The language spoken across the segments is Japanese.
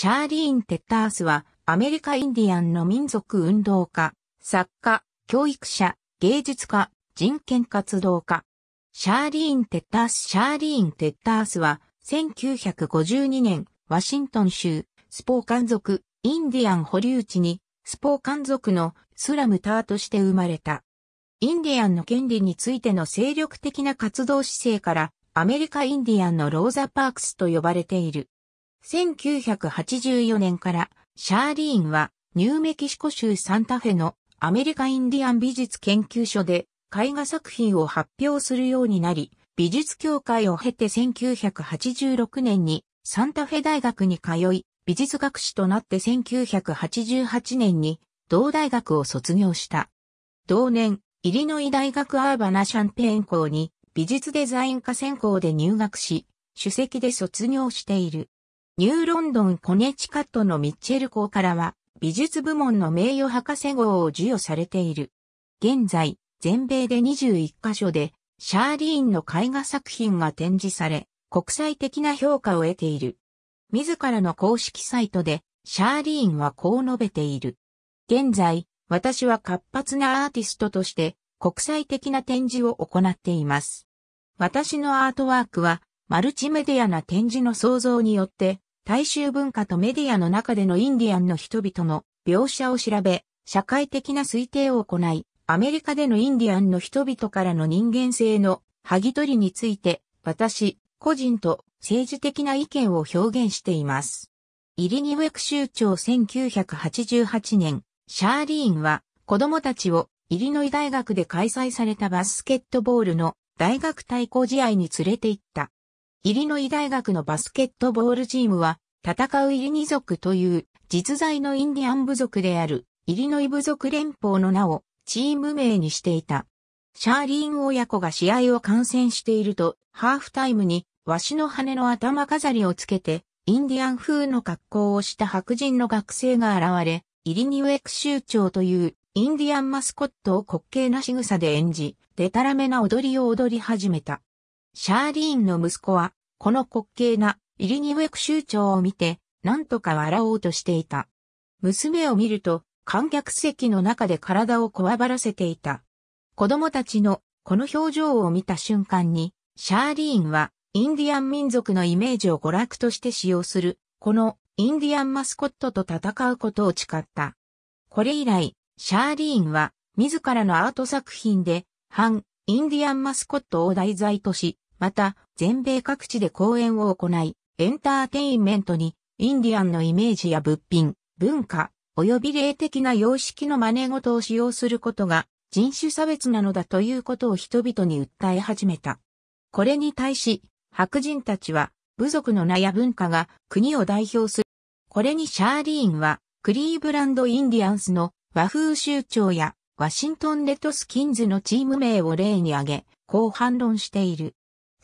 シャーリーン・テッタースは、アメリカインディアンの民族運動家、作家、教育者、芸術家、人権活動家。シャーリーン・テッタース、シャーリーン・テッタースは、1952年、ワシントン州、スポーカン族、インディアン保留地に、スポーカン族のスラムターとして生まれた。インディアンの権利についての精力的な活動姿勢から、アメリカインディアンのローザ・パークスと呼ばれている。1984年からシャーリーンはニューメキシコ州サンタフェのアメリカインディアン美術研究所で絵画作品を発表するようになり、美術協会を経て1986年にサンタフェ大学に通い、美術学士となって1988年に同大学を卒業した。同年、イリノイ大学アーバナシャンペーン校に美術デザイン科専攻で入学し、主席で卒業している。ニューロンドンコネチカットのミッチェル校からは、美術部門の名誉博士号を授与されている。現在、全米で21カ所で、シャーリーンの絵画作品が展示され、国際的な評価を得ている。自らの公式サイトで、シャーリーンはこう述べている。現在、私は活発なアーティストとして、国際的な展示を行っています。私のアートワークは、マルチメディアな展示の創造によって、大衆文化とメディアの中でのインディアンの人々の描写を調べ、社会的な推定を行い、アメリカでのインディアンの人々からの人間性の剥ぎ取りについて、私、個人と政治的な意見を表現しています。イリニウェク州長1988年、シャーリーンは子供たちをイリノイ大学で開催されたバスケットボールの大学対抗試合に連れて行った。イリノイ大学のバスケットボールチームは、戦うイリニ族という実在のインディアン部族であるイリノイ部族連邦の名をチーム名にしていた。シャーリーン親子が試合を観戦していると、ハーフタイムにわしの羽の頭飾りをつけて、インディアン風の格好をした白人の学生が現れ、イリニウエク州長というインディアンマスコットを滑稽な仕草で演じ、デタラメな踊りを踊り始めた。シャーリーンの息子はこの滑稽なイリニウェク州長を見て、なんとか笑おうとしていた。娘を見ると、観客席の中で体をこわばらせていた。子供たちのこの表情を見た瞬間に、シャーリーンはインディアン民族のイメージを娯楽として使用する、このインディアンマスコットと戦うことを誓った。これ以来、シャーリーンは自らのアート作品で、反インディアンマスコットを題材とし、また、全米各地で講演を行い、エンターテインメントに、インディアンのイメージや物品、文化、及び霊的な様式の真似事を使用することが、人種差別なのだということを人々に訴え始めた。これに対し、白人たちは、部族の名や文化が国を代表する。これにシャーリーンは、クリーブランド・インディアンスの和風州長や、ワシントン・レトスキンズのチーム名を例に挙げ、こう反論している。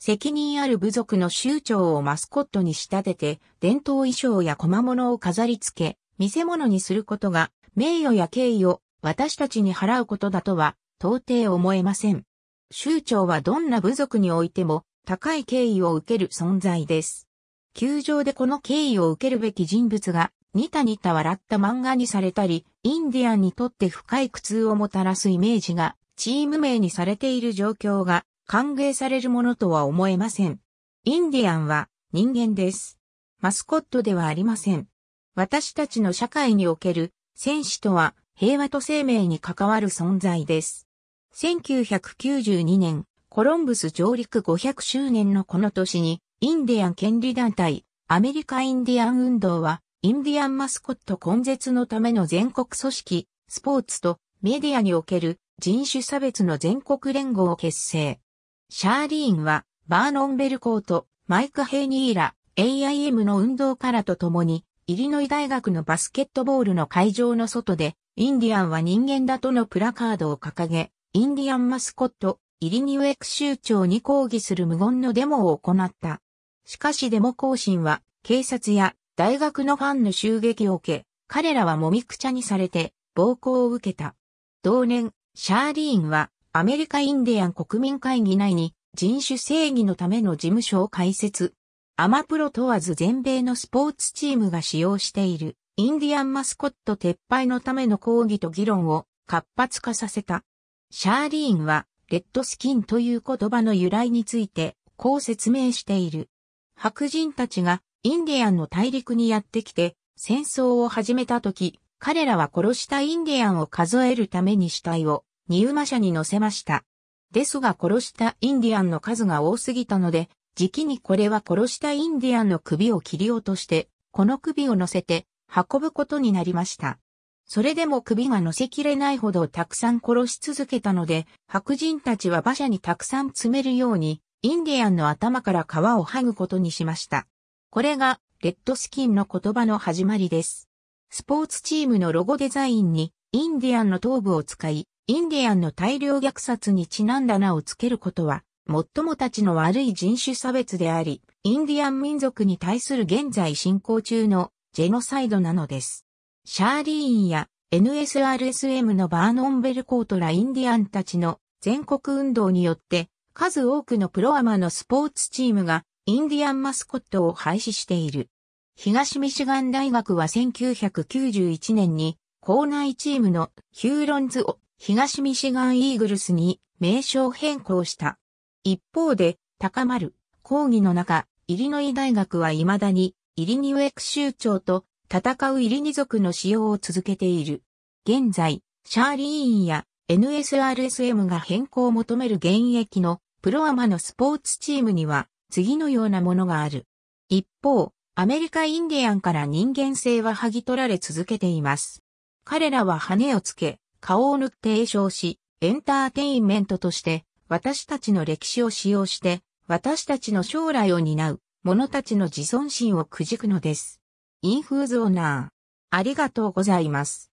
責任ある部族の酋長をマスコットに仕立てて、伝統衣装や小間物を飾り付け、見せ物にすることが、名誉や敬意を私たちに払うことだとは、到底思えません。酋長はどんな部族においても、高い敬意を受ける存在です。球場でこの敬意を受けるべき人物が、ニタニタ笑った漫画にされたり、インディアンにとって深い苦痛をもたらすイメージが、チーム名にされている状況が、歓迎されるものとは思えません。インディアンは人間です。マスコットではありません。私たちの社会における戦士とは平和と生命に関わる存在です。1992年、コロンブス上陸500周年のこの年に、インディアン権利団体、アメリカインディアン運動は、インディアンマスコット根絶のための全国組織、スポーツとメディアにおける人種差別の全国連合を結成。シャーリーンは、バーノンベルコート、マイク・ヘイニーラ、AIM の運動からと共に、イリノイ大学のバスケットボールの会場の外で、インディアンは人間だとのプラカードを掲げ、インディアンマスコット、イリニュエク州長に抗議する無言のデモを行った。しかしデモ行進は、警察や大学のファンの襲撃を受け、彼らはもみくちゃにされて、暴行を受けた。同年、シャーリーンは、アメリカインディアン国民会議内に人種正義のための事務所を開設。アマプロ問わず全米のスポーツチームが使用しているインディアンマスコット撤廃のための抗議と議論を活発化させた。シャーリーンはレッドスキンという言葉の由来についてこう説明している。白人たちがインディアンの大陸にやってきて戦争を始めた時、彼らは殺したインディアンを数えるために死体を荷馬車に乗せました。ですが殺したインディアンの数が多すぎたので、時期にこれは殺したインディアンの首を切り落として、この首を乗せて運ぶことになりました。それでも首が乗せきれないほどたくさん殺し続けたので、白人たちは馬車にたくさん詰めるように、インディアンの頭から皮を剥ぐことにしました。これが、レッドスキンの言葉の始まりです。スポーツチームのロゴデザインに、インディアンの頭部を使い、インディアンの大量虐殺にちなんだ名をつけることは、最もたちの悪い人種差別であり、インディアン民族に対する現在進行中のジェノサイドなのです。シャーリーンや NSRSM のバーノンベルコートらインディアンたちの全国運動によって、数多くのプロアマのスポーツチームがインディアンマスコットを廃止している。東ミシガン大学は1991年に校内チームのヒューロンズを東ミシガンイーグルスに名称変更した。一方で、高まる抗議の中、イリノイ大学は未だにイリニウエク州長と戦うイリニ族の使用を続けている。現在、シャーリーンや NSRSM が変更を求める現役のプロアマのスポーツチームには次のようなものがある。一方、アメリカインディアンから人間性は剥ぎ取られ続けています。彼らは羽をつけ、顔を塗って映唱し、エンターテインメントとして、私たちの歴史を使用して、私たちの将来を担う、者たちの自尊心をくじくのです。インフーズオナー。ありがとうございます。